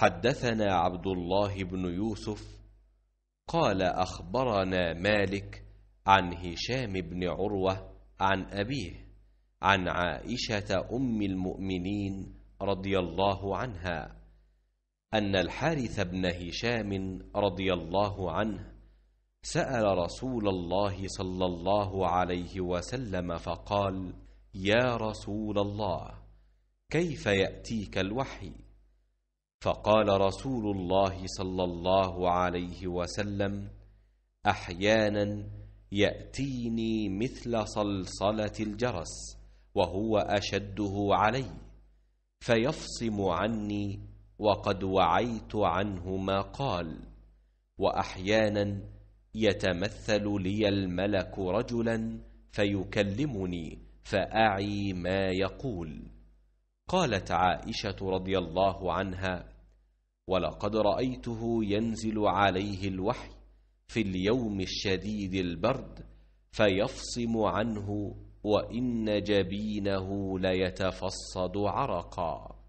حدثنا عبد الله بن يوسف قال أخبرنا مالك عن هشام بن عروة عن أبيه عن عائشة أم المؤمنين رضي الله عنها أن الحارث بن هشام رضي الله عنه سأل رسول الله صلى الله عليه وسلم فقال يا رسول الله كيف يأتيك الوحي؟ فقال رسول الله صلى الله عليه وسلم احيانا ياتيني مثل صلصله الجرس وهو اشده علي فيفصم عني وقد وعيت عنه ما قال واحيانا يتمثل لي الملك رجلا فيكلمني فاعي ما يقول قالت عائشه رضي الله عنها ولقد رأيته ينزل عليه الوحي في اليوم الشديد البرد فيفصم عنه وإن جبينه ليتفصد عرقا